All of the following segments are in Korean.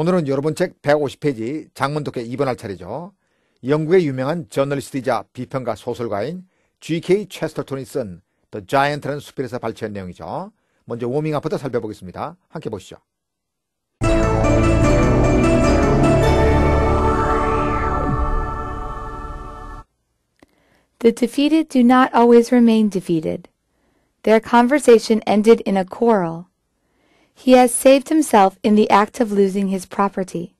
오늘은 여러분 책 150페이지 장문독해 입원할 차례죠. 영국의 유명한 저널리스트이자 비평가 소설가인 G.K. 체스터톤이 쓴 The Giant라는 수필에서 발췌한 내용이죠. 먼저 워밍업부터 살펴보겠습니다. 함께 보시죠. The defeated do not always remain defeated. Their conversation ended in a quarrel. He has saved himself in the act of losing his property.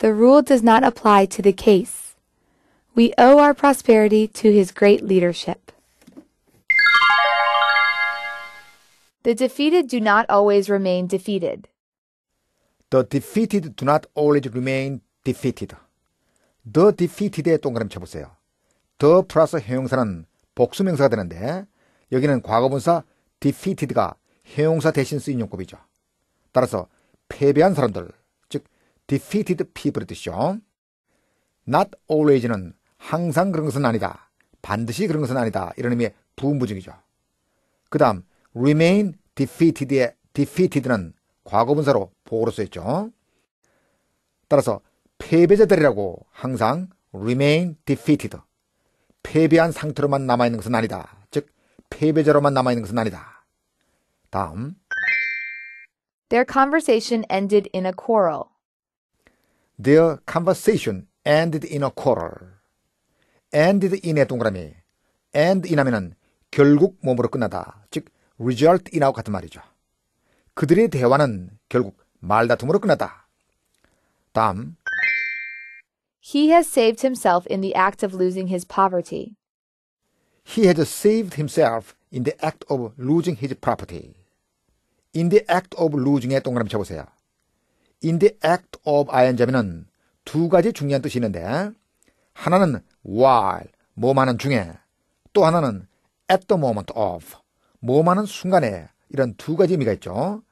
The rule does not apply to the case. We owe our prosperity to his great leadership. The defeated do not always remain defeated. The defeated do not always remain defeated. The defeated에 동그라미 쳐보세요. the 플러스 형용사는 복수명사가 되는데 여기는 과거분사 defeated가 형용사 대신 쓰인 용법이죠. 따라서 패배한 사람들, 즉 defeated p e o p l e 뜻이죠. not always는 항상 그런 것은 아니다. 반드시 그런 것은 아니다. 이런 의미의 부음부정이죠그 다음 remain defeated의 defeated는 과거분사로 보호로 쓰였죠. 따라서 패배자들이라고 항상 remain defeated 패배한 상태로만 남아있는 것은 아니다. 즉 패배자로만 남아있는 것은 아니다. 다음 Their conversation ended in a quarrel. Their conversation ended in a quarrel. ended in의 동그라미 end in 하면은 결국 몸으로 끝나다 즉 result in하고 같은 말이죠. 그들의 대화는 결국 말다툼으로 끝났다. 다음 He has saved himself in the act of losing his poverty. He has saved himself in the act of losing his property. in the act of 루 중에 동그라미 쳐보세요. in the act of ing면은 두 가지 중요한 뜻이 있는데 하나는 while 뭐만은 중에 또 하나는 at the moment of 뭐만은 순간에 이런 두 가지 의미가 있죠.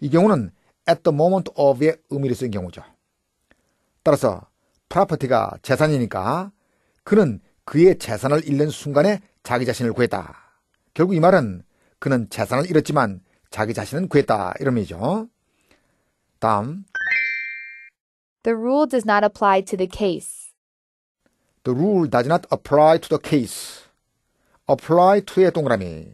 이 경우는 at the moment of의 의미를 쓴 경우죠. 따라서 프라퍼티가 재산이니까 그는 그의 재산을 잃는 순간에 자기 자신을 구했다. 결국 이 말은 그는 재산을 잃었지만 자기 자신은 구했다 이름이죠. 다음 The rule does not apply to the case. The rule does not apply to the case. apply to의 동그라미.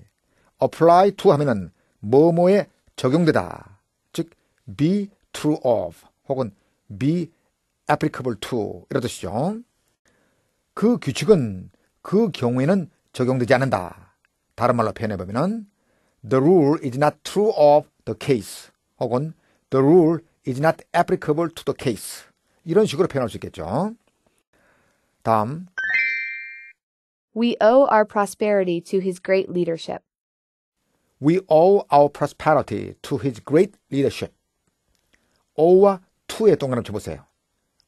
apply to 하면은 뭐뭐에 적용되다. 즉 be true of 혹은 be applicable to 이런 뜻이죠. 그 규칙은 그 경우에는 적용되지 않는다. 다른 말로 표현해 보면은 the rule is not true of the case 혹은 the rule is not applicable to the case 이런 식으로 표현할 수 있겠죠. 다음 We owe our prosperity to his great leadership. We owe our prosperity to his great leadership. O와 to의 동그라미 쳐보세요.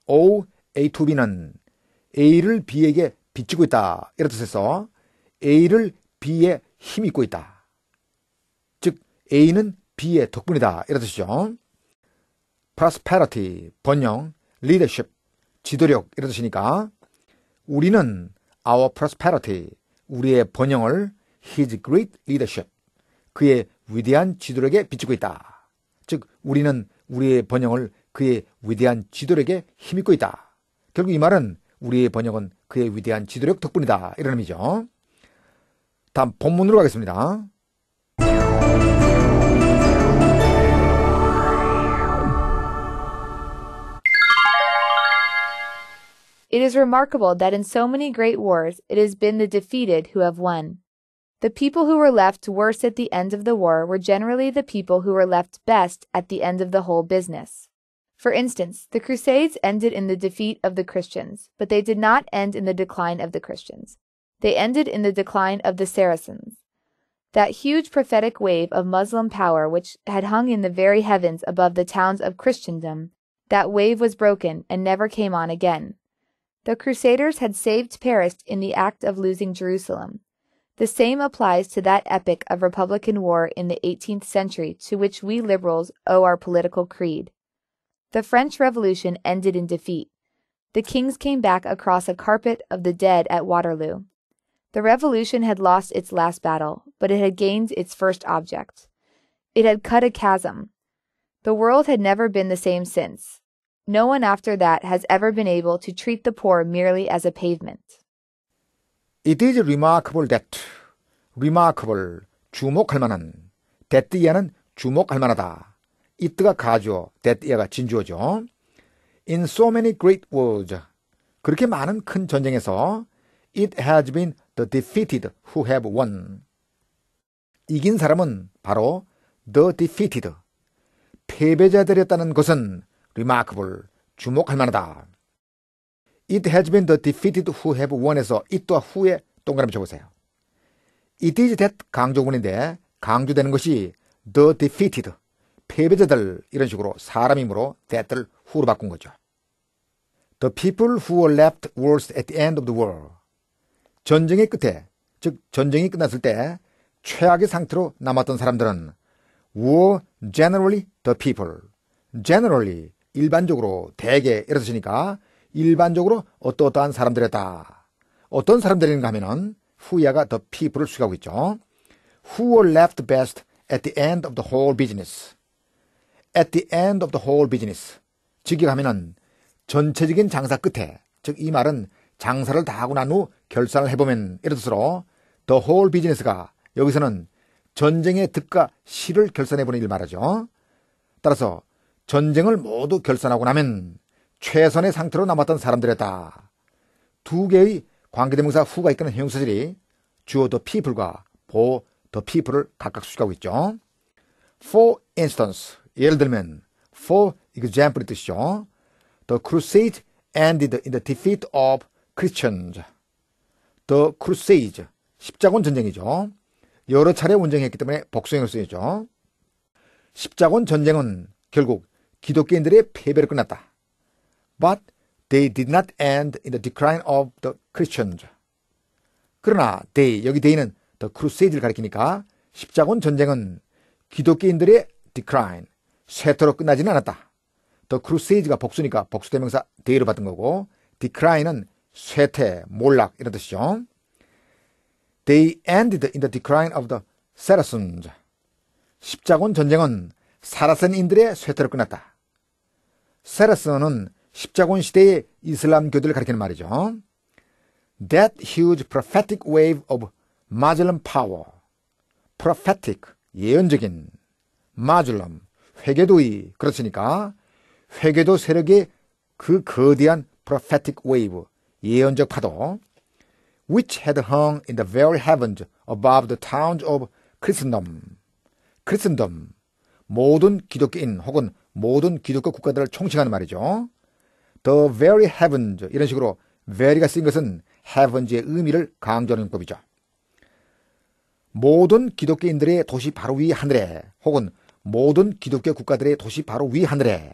O, A to B는 A를 B에게 빚지고 있다. 이런 뜻에서 A를 B에 힘입고 있다. A는 B의 덕분이다. 이러듯이죠 prosperity, 번영, leadership, 지도력 이러듯이니까 우리는 our prosperity, 우리의 번영을 his great leadership, 그의 위대한 지도력에 비추고 있다. 즉 우리는 우리의 번영을 그의 위대한 지도력에 힘입고 있다. 결국 이 말은 우리의 번영은 그의 위대한 지도력 덕분이다. 이런 의미죠. 다음 본문으로 가겠습니다. It is remarkable that in so many great wars it has been the defeated who have won. The people who were left worst at the end of the war were generally the people who were left best at the end of the whole business. For instance, the Crusades ended in the defeat of the Christians, but they did not end in the decline of the Christians. They ended in the decline of the Saracens. That huge prophetic wave of Muslim power which had hung in the very heavens above the towns of Christendom, that wave was broken and never came on again. The Crusaders had saved Paris in the act of losing Jerusalem. The same applies to that epoch of Republican war in the 18th century to which we liberals owe our political creed. The French Revolution ended in defeat. The kings came back across a carpet of the dead at Waterloo. The revolution had lost its last battle, but it had gained its first object. It had cut a chasm. The world had never been the same since. No one after that has ever been able to treat the poor merely as a pavement. It is remarkable that remarkable 주목할 만한 that이야는 주목할 만하다. it가 가죠. that이야가 진주어죠. In so many great wars 그렇게 많은 큰 전쟁에서 it has been the defeated who have won. 이긴 사람은 바로 the defeated. 패배자들이었다는 것은 remarkable, 주목할 만하다. It has been the defeated who have won에서 it와 후에 동그라미 쳐보세요. It is that 강조문인데 강조되는 것이 the defeated, 패배자들 이런 식으로 사람이므로 that를 후로 바꾼 거죠. The people who were left worst at the end of the war. 전쟁의 끝에, 즉 전쟁이 끝났을 때 최악의 상태로 남았던 사람들은 war generally the people, generally 일반적으로 대개 이렇으니까 일반적으로 어떠어떠한 사람들이다. 어떤 사람들인가 하면은 후야가 the people을 수가고 있죠. Who were left best at the end of the whole business? At the end of the whole business. 즉이 하면은 전체적인 장사 끝에 즉 이 말은 장사를 다 하고 난후 결산을 해보면 예를들어서 더 h e w h o l 가 여기서는 전쟁의 득과 실을 결산해보는 일을 말하죠. 따라서 전쟁을 모두 결산하고 나면 최선의 상태로 남았던 사람들이다. 두 개의 관계대명사 후가 이끄는 형용사들이 주어 더피플과보 o r the 각각 수식하고 있죠. For instance, 예를 들면 for example의 뜻이죠. The crusade ended in the defeat of Christians. 더 크루세이즈 십자군 전쟁이죠. 여러 차례 운전했기 때문에 복수형을 쓰이죠. 십자군 전쟁은 결국 기독교인들의 패배로 끝났다. But they did not end in the decline of the Christians. 그러나 they 여기 they는 the crusade를 가리키니까 십자군 전쟁은 기독교인들의 decline 쇠퇴로 끝나지는 않았다. the crusade가 복수니까 복수 대명사 they로 받은 거고 decline은 쇠퇴, 몰락 이런 뜻이죠. They ended in the decline of the Saracens. 십자군 전쟁은 사라센인들의 쇠퇴로 끝났다. 세라스는 십자군 시대의 이슬람교들을 가리키는 말이죠. That huge prophetic wave of Muslim power. prophetic, 예언적인. Muslim, 회계도의. 그렇으니까 회계도 세력의 그 거대한 prophetic wave, 예언적 파도 which had hung in the very heavens above the towns of Christendom. Christendom 모든 기독교인 혹은 모든 기독교 국가들을 총칭하는 말이죠. The very heavens 이런 식으로 very가 쓰인 것은 heavens의 의미를 강조하는 법이죠 모든 기독교인들의 도시 바로 위 하늘에 혹은 모든 기독교 국가들의 도시 바로 위 하늘에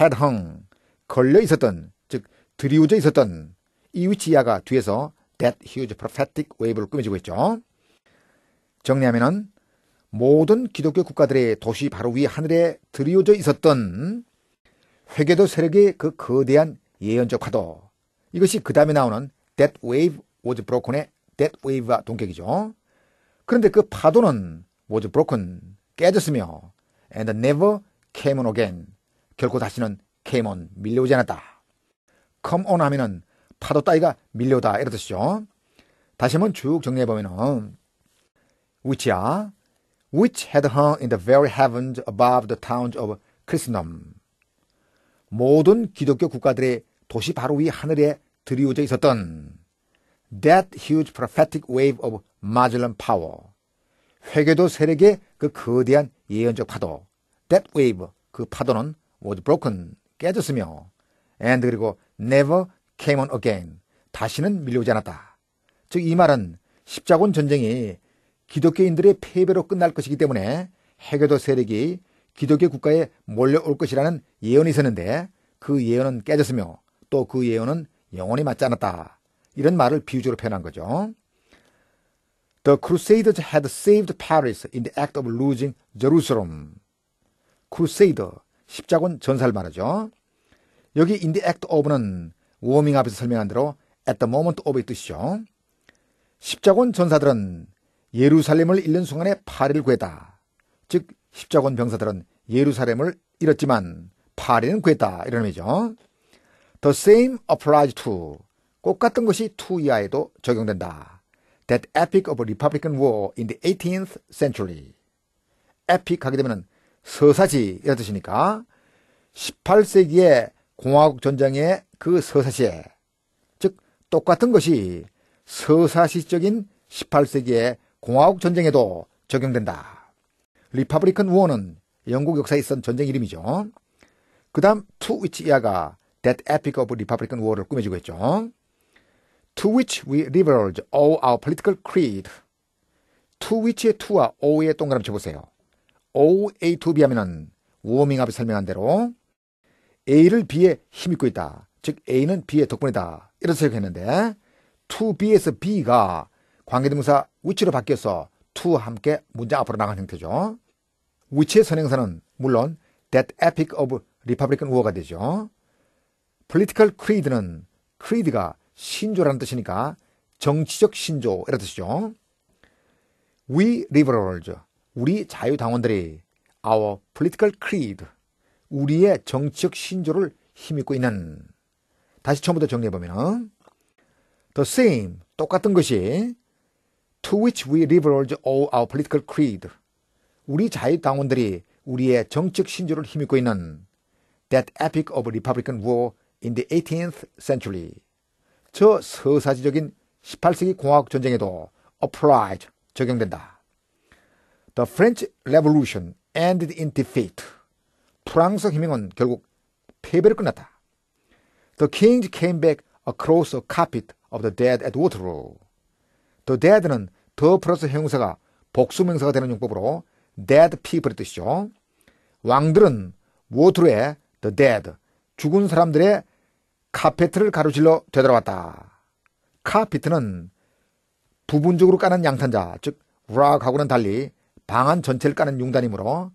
had hung 걸려 있었던 즉드리우져 있었던 이위치야가 뒤에서 that huge prophetic wave를 꾸며지고 있죠. 정리하면은 모든 기독교 국가들의 도시 바로 위 하늘에 드리워져 있었던 회계도 세력의 그 거대한 예언적 화도 이것이 그 다음에 나오는 That Wave was broken의 That Wave와 동격이죠. 그런데 그 파도는 was broken 깨졌으며 and never came on again 결코 다시는 came on 밀려오지 않았다. come on 하면은 파도 따위가 밀려오다 이런 뜻이죠. 다시 한번 쭉 정리해보면은 are which had hung in the very heavens above the towns of Christendom. 모든 기독교 국가들의 도시 바로 위 하늘에 드리워져 있었던 that huge prophetic wave of Magellan power. 회개도 세력의 그 거대한 예언적 파도. that wave, 그 파도는 was broken, 깨졌으며 and 그리고 never came on again. 다시는 밀려오지 않았다. 즉 이 말은 십자군 전쟁이 기독교인들의 패배로 끝날 것이기 때문에 해교도 세력이 기독교 국가에 몰려올 것이라는 예언이 있었는데 그 예언은 깨졌으며 또 그 예언은 영원히 맞지 않았다. 이런 말을 비유적으로 표현한 거죠. The Crusaders had saved Paris in the act of losing Jerusalem. Crusader, 십자군 전사를 말하죠. 여기 in the act of는 워밍업에서 설명한 대로 at the moment of의 뜻이죠. 십자군 전사들은 예루살렘을 잃는 순간에 파리를 구했다. 즉 십자군 병사들은 예루살렘을 잃었지만 파리는 구했다 이런 의미죠. The same applies to 꼭 같은 것이 to 이하에도 적용된다. That epic of Republican War in the 18th century. epic 하게 되면 서사지 이런 뜻이니까 18세기에 공화국 전쟁의 그 서사시에 즉 똑같은 것이 서사시적인 18세기의 공화국 전쟁에도 적용된다. 리파브리컨 우어는 영국 역사에 있던 전쟁 이름이죠. 그 다음 투위치 이하가 That Epic of Republican War를 꾸며주고 있죠. To which we leverage all our political creed. To which의 to와 o의 동그라미 쳐보세요. O, A, to B 하면은 워밍업이 설명한 대로 A를 B에 힘입고 있다. 즉 A는 B의 덕분이다. 이렇게 생각했는데 to B에서 B가 관계대명사 위치로 바뀌어서 to 함께 문장 앞으로 나간 형태죠. 위치의 선행사는 물론 that epic of republican war가 되죠. political creed는 creed가 신조라는 뜻이니까 정치적 신조 이런 뜻이죠. We liberals, 우리 자유당원들이 our political creed, 우리의 정치적 신조를 힘입고 있는 다시 처음부터 정리해보면 the same 똑같은 것이 to which we leverage all our political creed 우리 자유당원들이 우리의 정책 신조를 힘입고 있는 that epic of republican war in the 18th century 저 서사지적인 18세기 공화국 전쟁에도 applied 적용된다. The French Revolution ended in defeat. 프랑스 혁명은 결국 패배를 끝났다. The kings came back across the carpet of the dead at Waterloo. The dead는 더 플러스 형용사가 복수명사가 되는 용법으로 dead people의 뜻이죠. 왕들은 워터루의 the dead, 죽은 사람들의 카페트를 가로질러 되돌아왔다. 카피트는 부분적으로 까는 양탄자, 즉 락하고는 달리 방안 전체를 까는 용단이므로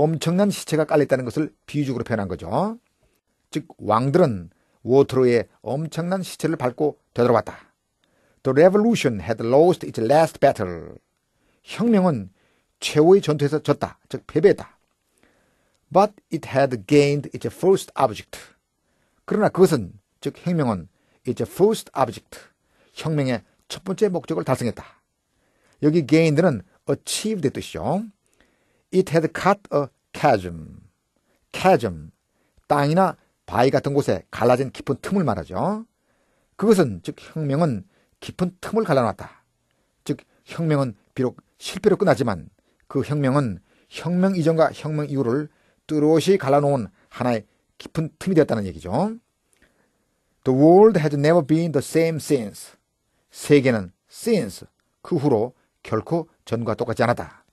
엄청난 시체가 깔렸다는 것을 비유적으로 표현한 거죠. 즉 왕들은 워터로의 엄청난 시체를 밟고 되돌아왔다. The revolution had lost its last battle. 혁명은 최후의 전투에서 졌다. 즉 패배했다. But it had gained its first object. 그러나 그것은 즉 혁명은 its first object. 혁명의 첫 번째 목적을 달성했다. 여기 gained는 achieve의 뜻이죠. It had cut a chasm. chasm. 땅이나 바위 같은 곳에 갈라진 깊은 틈을 말하죠. 그것은 즉 혁명은 깊은 틈을 갈라놨다. 즉 혁명은 비록 실패로 끝나지만 그 혁명은 혁명 이전과 혁명 이후를 뚜렷이 갈라놓은 하나의 깊은 틈이 되었다는 얘기죠. The world has never been the same since. 세계는 since 그 후로 결코 전과 똑같지 않았다.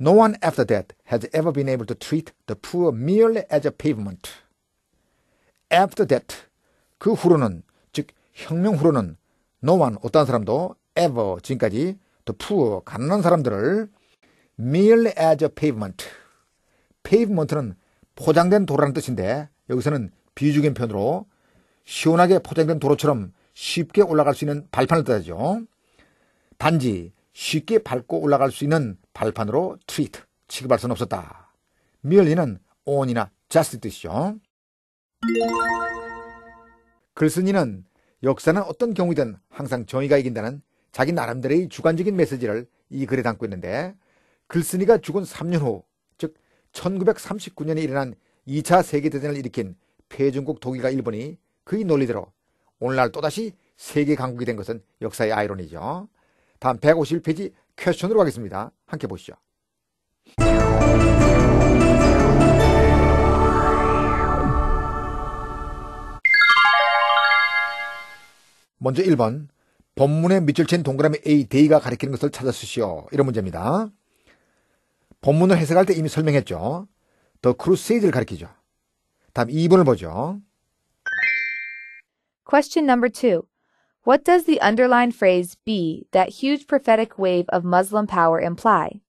No one after that has ever been able to treat the poor merely as a pavement. After that, 그 후로는, 즉, 혁명 후로는 no one, 어떤 사람도 ever, 지금까지 the poor, 가난한 사람들을 merely as a pavement. pavement는 포장된 도로라는 뜻인데, 여기서는 비유적인 편으로 시원하게 포장된 도로처럼 쉽게 올라갈 수 있는 발판을 뜻하죠. 단지 쉽게 밟고 올라갈 수 있는 발판으로 트리트, 취급할 수는 없었다. 미 e 리는온이나 j u s 뜻이죠. 글쓴이는 역사는 어떤 경우든 항상 정의가 이긴다는 자기 나름대로의 주관적인 메시지를 이 글에 담고 있는데 글쓴이가 죽은 3년 후, 즉 1939년에 일어난 2차 세계대전을 일으킨 패중국 독일과 일본이 그의 논리대로 오늘날 또다시 세계 강국이 된 것은 역사의 아이러니죠. 다음 151페이지 퀘션으로 가겠습니다. 함께 보시죠. 먼저 1번 본문에 밑줄 친 동그라미 A, D가 가리키는 것을 찾아 쓰시오. 이런 문제입니다. 본문을 해석할 때 이미 설명했죠. 더 크루세이드를 가리키죠. 다음 2번을 보죠. Question number 2. What does the underlined phrase be that huge prophetic wave of Muslim power imply?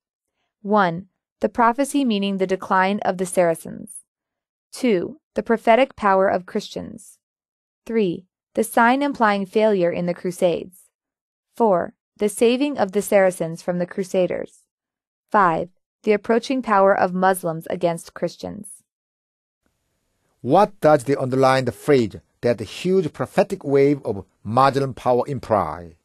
1. The prophecy meaning the decline of the Saracens. 2. The prophetic power of Christians. 3. The sign implying failure in the Crusades. 4. The saving of the Saracens from the Crusaders. 5. The approaching power of Muslims against Christians. What does the underlined phrase that the huge prophetic wave of Muslim power implied.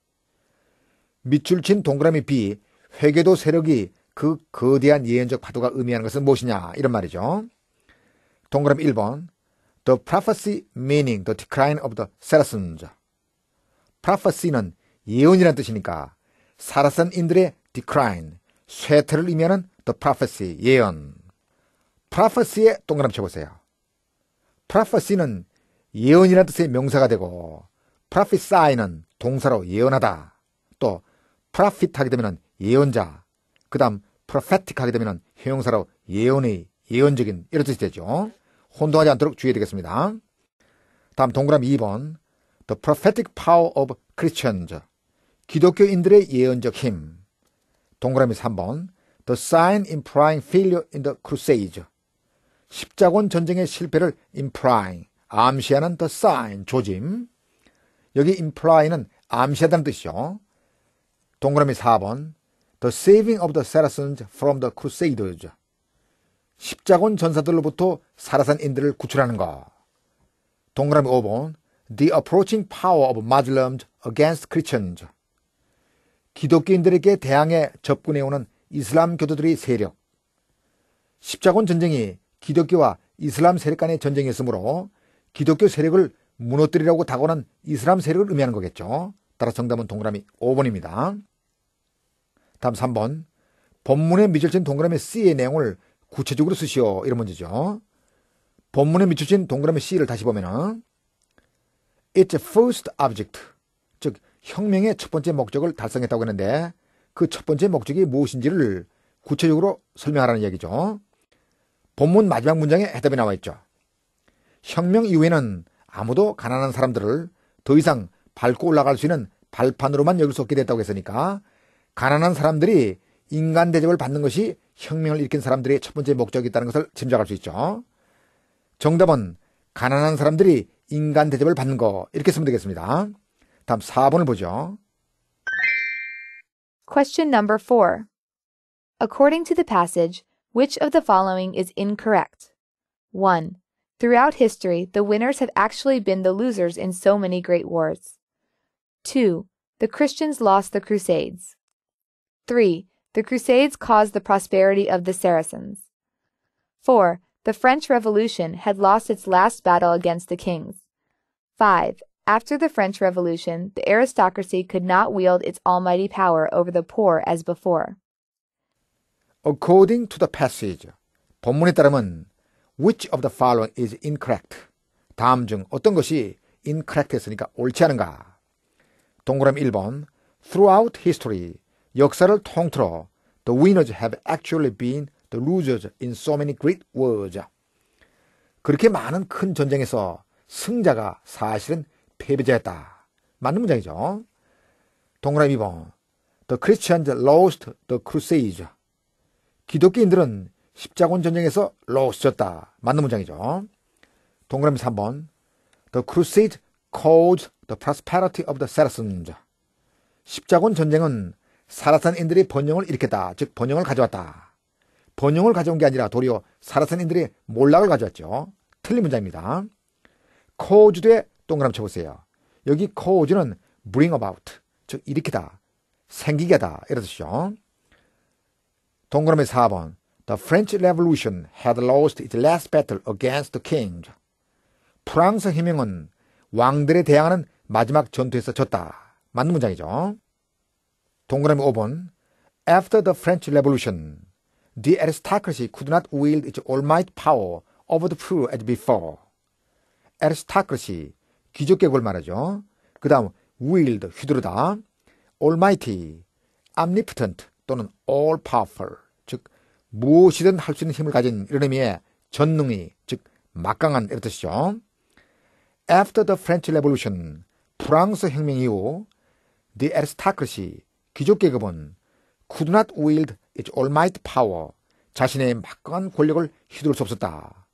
밑줄 친 동그라미 B, 회계도 세력이 그 거대한 예언적 파도가 의미하는 것은 무엇이냐 이런 말이죠. 동그라미 1번 The prophecy meaning the decline of the Saracens prophecy는 예언이란 뜻이니까 사라센인들의 decline, 쇠퇴를 의미하는 the prophecy, 예언 prophecy에 동그라미 쳐보세요. prophecy는 예언이라는 뜻의 명사가 되고 prophesy는 동사로 예언하다. 또 prophet 하게 되면 예언자. 그다음 prophetic 하게 되면 형용사로 예언의 예언적인 이런 뜻이 되죠. 혼동하지 않도록 주의해야 되겠습니다. 다음 동그라미 2번 The prophetic power of Christians 기독교인들의 예언적 힘 동그라미 3번 The sign implying failure in the c r u s a d e 십자군 전쟁의 실패를 implying 암시하는 the sign, 조짐. 여기 imply는 암시하다는 뜻이죠. 동그라미 4번. The saving of the Saracens from the Crusaders. 십자군 전사들로부터 사라산인들을 구출하는 것. 동그라미 5번. The approaching power of Muslims against Christians. 기독교인들에게 대항해 접근해오는 이슬람 교도들의 세력. 십자군 전쟁이 기독교와 이슬람 세력 간의 전쟁이었으므로 기독교 세력을 무너뜨리라고 다가오는 이슬람 세력을 의미하는 거겠죠. 따라 서 정답은 동그라미 5번입니다. 다음 3번. 본문에 미절진 동그라미 C의 내용을 구체적으로 쓰시오. 이런 문제죠. 본문에 미쳐진 동그라미 C를 다시 보면은 It's a first object. 즉, 혁명의 첫 번째 목적을 달성했다고 했는데 그 첫 번째 목적이 무엇인지를 구체적으로 설명하라는 얘기죠. 본문 마지막 문장에 해답이 나와 있죠. 혁명 이후에는 아무도 가난한 사람들을 더 이상 밟고 올라갈 수 있는 발판으로만 여길 수 없게 됐다고 했으니까 가난한 사람들이 인간 대접을 받는 것이 혁명을 일으킨 사람들의 첫 번째 목적이 있다는 것을 짐작할 수 있죠. 정답은 가난한 사람들이 인간 대접을 받는 거 이렇게 쓰면 되겠습니다. 다음 4번을 보죠. Question number 4. According to the passage, which of the following is incorrect? 1. Throughout history, the winners have actually been the losers in so many great wars. 2. The Christians lost the Crusades. 3. The Crusades caused the prosperity of the Saracens. 4. The French Revolution had lost its last battle against the kings. 5. After the French Revolution, the aristocracy could not wield its almighty power over the poor as before. According to the passage, 본문에 따르면 which of the following is incorrect? 다음 중 어떤 것이 incorrect 했으니까 옳지 않은가? 동그라미 1번 throughout history 역사를 통틀어 the winners have actually been the losers in so many great wars. 그렇게 많은 큰 전쟁에서 승자가 사실은 패배자였다. 맞는 문장이죠. 동그라미 2번 The Christians lost the crusades. 기독교인들은 십자군 전쟁에서 로스졌다 맞는 문장이죠. 동그라미 3번. The crusade caused the prosperity of the Saracens. 십자군 전쟁은 사라산인들이 번영을 일으켰다. 즉 번영을 가져왔다. 번영을 가져온 게 아니라 도리어 사라산인들이 몰락을 가져왔죠. 틀린 문장입니다. caused 대 동그라미 쳐보세요. 여기 cause는 bring about, 즉 일으키다, 생기게 하다 이런 뜻이죠. 동그라미 4번 The French Revolution had lost its last battle against the king. 프랑스 혁명은 왕들에 대항하는 마지막 전투에서 졌다. 맞는 문장이죠. 동그라미 5번. After the French Revolution, the aristocracy could not wield its almighty power over the poor as before. aristocracy, 귀족계급을 말하죠. 그 다음, wield, 휘두르다. almighty, omnipotent 또는 all-powerful, 즉 무엇이든 할 수 있는 힘을 가진 이런 의미의 전능이 즉 막강한 이런 뜻이죠. After the French Revolution, 프랑스 혁명 이후 the aristocracy, 귀족 계급은 could not wield its almighty power, 자신의 막강한 권력을 휘두를 수 없었다.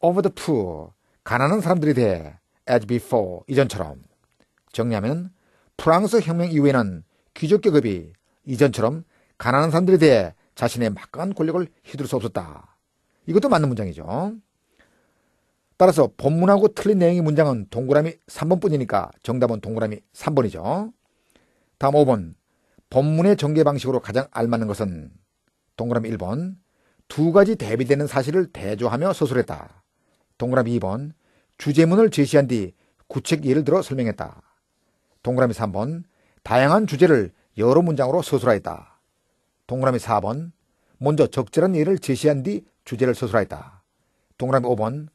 Over the poor, 가난한 사람들에 대해 as before, 이전처럼 정리하면 프랑스 혁명 이후에는 귀족 계급이 이전처럼 가난한 사람들에 대해 자신의 막강한 권력을 휘둘 수 없었다. 이것도 맞는 문장이죠. 따라서 본문하고 틀린 내용의 문장은 동그라미 3번뿐이니까 정답은 동그라미 3번이죠. 다음 5번. 본문의 전개 방식으로 가장 알맞는 것은 동그라미 1번. 두 가지 대비되는 사실을 대조하며 서술했다. 동그라미 2번. 주제문을 제시한 뒤 구책 예를 들어 설명했다. 동그라미 3번. 다양한 주제를 여러 문장으로 서술하였다. 동그라미 4번 먼저 적절한 예를 제시한 뒤 주제를 서술하였다. 동그라미 5번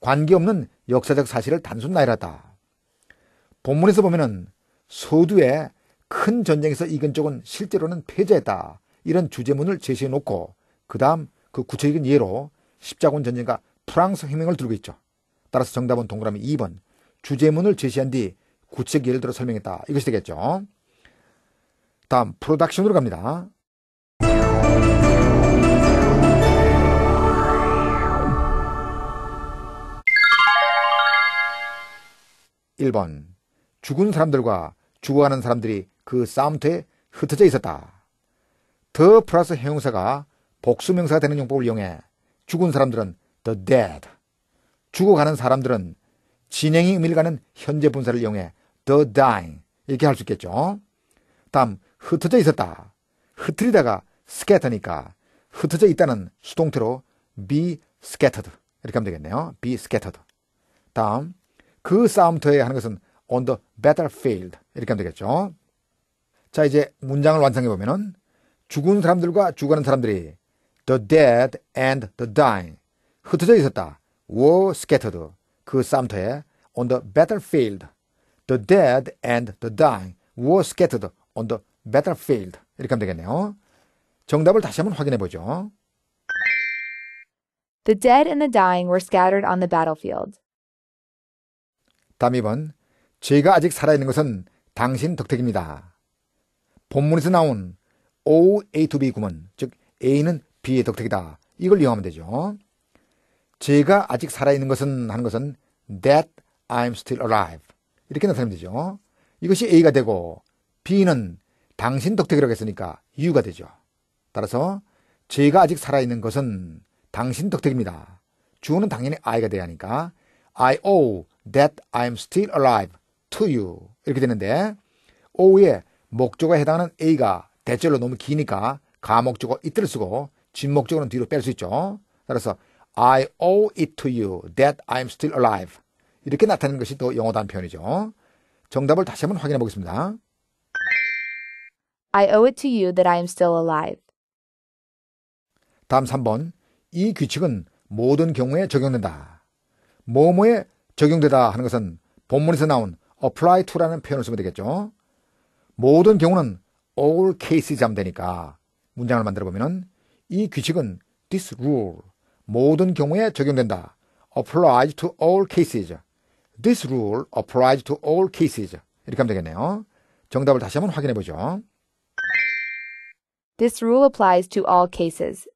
관계없는 역사적 사실을 단순 나열하다. 본문에서 보면은 서두에 큰 전쟁에서 이긴 쪽은 실제로는 패자였다. 이런 주제문을 제시해 놓고 그 다음 그 구체적인 예로 십자군 전쟁과 프랑스 혁명을 들고 있죠. 따라서 정답은 동그라미 2번 주제문을 제시한 뒤 구체적 예를 들어 설명했다. 이것이 되겠죠. 다음 프로덕션으로 갑니다. 1번 죽은 사람들과 죽어가는 사람들이 그 싸움터에 흩어져 있었다. 더 플러스 형용사가 복수명사가 되는 용법을 이용해 죽은 사람들은 the dead, 죽어가는 사람들은 진행이 의미를 가는 현재 분사를 이용해 the dying 이렇게 할 수 있겠죠. 다음 흩어져 있었다. 흐트리다가 scatter니까 흩어져 있다는 수동태로 be scattered 이렇게 하면 되겠네요. be scattered. 다음 그 싸움터에 하는 것은 on the battlefield 이렇게 하면 되겠죠. 자 이제 문장을 완성해 보면은 죽은 사람들과 죽어가는 사람들이 the dead and the dying 흩어져 있었다. were scattered 그 싸움터에 on the battlefield the dead and the dying were scattered on the battlefield 이렇게 하면 되겠네요. 정답을 다시 한번 확인해 보죠. The dead and the dying were scattered on the battlefield. 다음 2번. 죄가 아직 살아있는 것은 당신 덕택입니다. 본문에서 나온 O, A to B 구문, 즉 A는 B의 덕택이다. 이걸 이용하면 되죠. 죄가 아직 살아있는 것은 하는 것은 that I'm still alive. 이렇게 나타내면 되죠. 이것이 A가 되고 B는 당신 덕택이라고 했으니까 U가 되죠. 따라서 제가 아직 살아있는 것은 당신 덕택입니다. 주어는 당연히 I가 돼야 하니까 I owe that I'm still alive to you 이렇게 되는데 O의 목적에 해당하는 A가 대절로 너무 기니까 가목적어 이틀 를 쓰고 진목적어는 뒤로 뺄 수 있죠. 따라서 I owe it to you that I'm still alive 이렇게 나타내는 것이 또 영어 단편이죠. 정답을 다시 한번 확인해 보겠습니다. I owe it to you that I am still alive. 다음 3번 이 규칙은 모든 경우에 적용된다. 뭐뭐에 적용되다 하는 것은 본문에서 나온 apply to라는 표현을 쓰면 되겠죠. 모든 경우는 all cases 하면 되니까 문장을 만들어 보면은 이 규칙은 this rule 모든 경우에 적용된다. applies to all cases. this rule applies to all cases. 이렇게 하면 되겠네요. 정답을 다시 한번 확인해 보죠. This rule applies to all cases.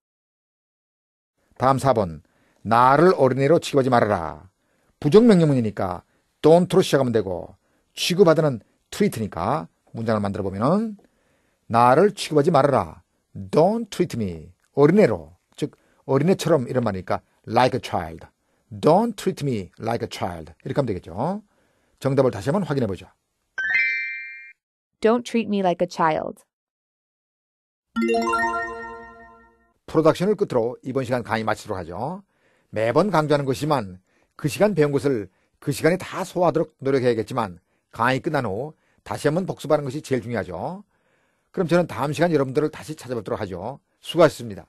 다음 4번. 나를 어린애로 취급하지 말아라. 부정명령문이니까 don't로 시작하면 되고 취급하다는 treat니까 문장을 만들어 보면은 나를 취급하지 말아라. don't treat me. 어린애로. 즉 어린애처럼 이런 말이니까 like a child. don't treat me like a child. 이렇게 하면 되겠죠. 정답을 다시 한번 확인해 보죠. Don't treat me like a child. 프로덕션을 끝으로 이번 시간 강의 마치도록 하죠. 매번 강조하는 것이지만 그 시간 배운 것을 그 시간에 다 소화하도록 노력해야겠지만 강의 끝난 후 다시 한번 복습하는 것이 제일 중요하죠. 그럼 저는 다음 시간 여러분들을 다시 찾아뵙도록 하죠. 수고하셨습니다.